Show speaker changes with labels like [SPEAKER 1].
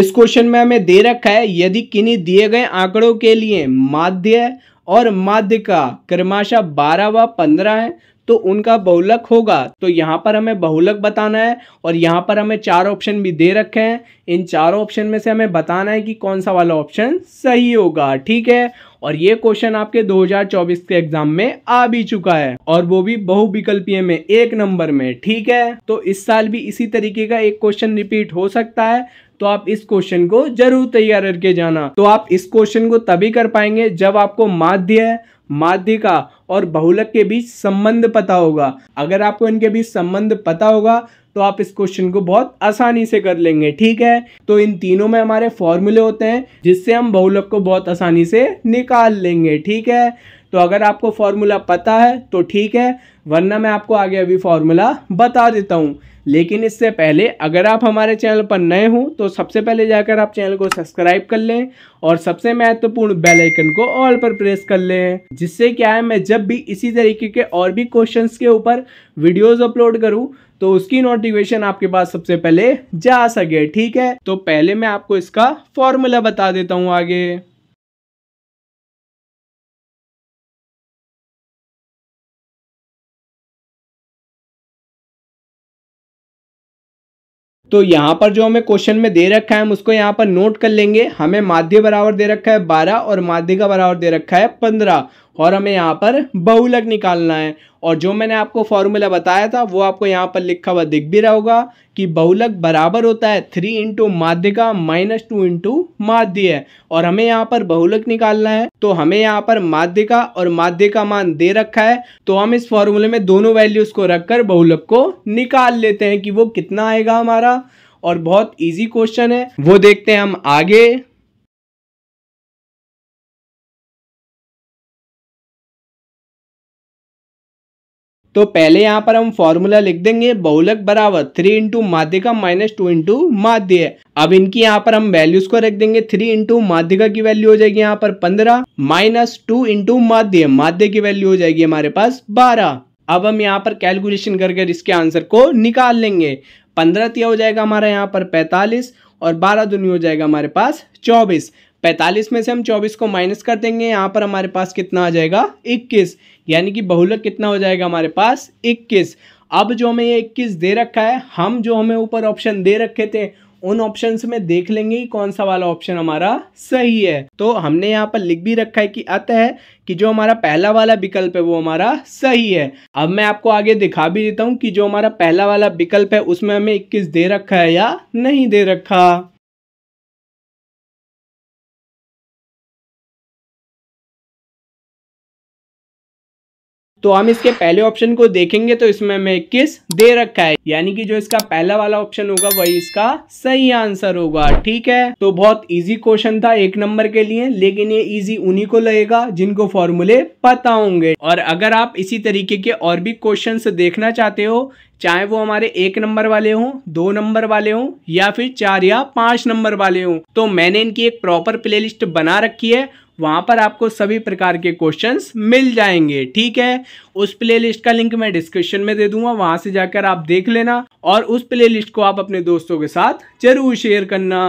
[SPEAKER 1] इस क्वेश्चन में हमें दे रखा है यदि किन्हीं दिए गए आंकड़ों के लिए माध्य और माध्य का क्रमाशा बारह व पंद्रह है तो उनका बहुलक होगा तो यहाँ पर हमें बहुलक बताना है और यहाँ पर हमें चार ऑप्शन भी दे रखे हैं इन चारों ऑप्शन में से हमें बताना है कि कौन सा वाला ऑप्शन सही होगा ठीक है और ये क्वेश्चन आपके 2024 के एग्जाम में आ भी चुका है और वो भी बहुविकल्पीय में एक नंबर में ठीक है तो इस साल भी इसी तरीके का एक क्वेश्चन रिपीट हो सकता है तो आप इस क्वेश्चन को जरूर तैयार करके जाना तो आप इस क्वेश्चन को तभी कर पाएंगे जब आपको माध्य का और बहुलक के बीच संबंध पता होगा अगर आपको इनके बीच संबंध पता होगा तो आप इस क्वेश्चन को बहुत आसानी से कर लेंगे ठीक है तो इन तीनों में हमारे फॉर्मूले होते हैं जिससे हम बहुलक को बहुत आसानी से निकाल लेंगे ठीक है तो अगर आपको फॉर्मूला पता है तो ठीक है वरना मैं आपको आगे अभी फॉर्मूला बता देता हूँ लेकिन इससे पहले अगर आप हमारे चैनल पर नए हों तो सबसे पहले जाकर आप चैनल को सब्सक्राइब कर लें और सबसे महत्वपूर्ण बेल आइकन को ऑल पर प्रेस कर लें जिससे क्या है मैं जब भी इसी तरीके के और भी क्वेश्चंस के ऊपर वीडियोस अपलोड करूं तो उसकी नोटिफिकेशन आपके पास सबसे पहले जा सके ठीक है तो पहले मैं आपको इसका फॉर्मूला बता देता हूँ आगे तो यहाँ पर जो हमें क्वेश्चन में दे रखा है हम उसको यहाँ पर नोट कर लेंगे हमें माध्य बराबर दे रखा है बारह और माध्य का बराबर दे रखा है पंद्रह और हमें यहाँ पर बहुलक निकालना है और जो मैंने आपको फॉर्मूला बताया था वो आपको यहाँ पर लिखा हुआ दिख भी रहा होगा कि बहुलक बराबर होता है थ्री इंटू माध्यिका माइनस टू इंटू माध्य है और हमें यहाँ पर बहुलक निकालना है तो हमें यहाँ पर माध्यिका और माध्य का मान दे रखा है तो हम इस फॉर्मूले में दोनों वैल्यूज को रखकर बहुलक को निकाल लेते हैं कि वो कितना आएगा हमारा और बहुत इजी क्वेश्चन है वो देखते हैं हम आगे तो पहले यहाँ पर हम फॉर्मूला लिख देंगे बहुलक बराबर थ्री इंटू माध्यिका माइनस टू इंटू माध्य अब इनकी यहाँ पर हम वैल्यूज को रख देंगे थ्री इंटू माध्यिका की वैल्यू हो जाएगी यहाँ पर पंद्रह माइनस टू इंटू माध्य माध्य की वैल्यू हो जाएगी हमारे पास बारह अब हम यहाँ पर कैलकुलेशन करके इसके आंसर को निकाल लेंगे पंद्रह हो जाएगा हमारा यहाँ पर पैंतालीस और बारह दुनिया हो जाएगा हमारे पास चौबीस पैंतालीस में से हम चौबीस को माइनस कर देंगे यहाँ पर हमारे पास कितना आ जाएगा इक्कीस यानी कि बहुलक कितना हो जाएगा हमारे पास इक्कीस अब जो हमें ये इक्कीस दे रखा है हम जो हमें ऊपर ऑप्शन दे रखे थे उन ऑप्शन में देख लेंगे कि कौन सा वाला ऑप्शन हमारा सही है तो हमने यहाँ पर लिख भी रखा है कि अतः कि जो हमारा पहला वाला विकल्प है वो हमारा सही है अब मैं आपको आगे दिखा भी देता हूँ कि जो हमारा पहला वाला विकल्प है उसमें हमें इक्कीस दे रखा है या नहीं दे रखा तो हम इसके पहले ऑप्शन को देखेंगे तो इसमें हमें इक्कीस दे रखा है यानी कि जो इसका पहला वाला ऑप्शन होगा वही इसका सही आंसर होगा ठीक है तो बहुत इजी क्वेश्चन था एक नंबर के लिए लेकिन ये इजी उन्हीं को लगेगा जिनको फॉर्मूले पता होंगे और अगर आप इसी तरीके के और भी क्वेश्चन देखना चाहते हो चाहे वो हमारे एक नंबर वाले हों दो नंबर वाले हों या फिर चार या पांच नंबर वाले हों तो मैंने इनकी एक प्रॉपर प्ले बना रखी है वहाँ पर आपको सभी प्रकार के क्वेश्चंस मिल जाएंगे ठीक है उस प्लेलिस्ट का लिंक मैं डिस्क्रिप्शन में दे दूंगा वहाँ से जाकर आप देख लेना और उस प्लेलिस्ट को आप अपने दोस्तों के साथ जरूर शेयर करना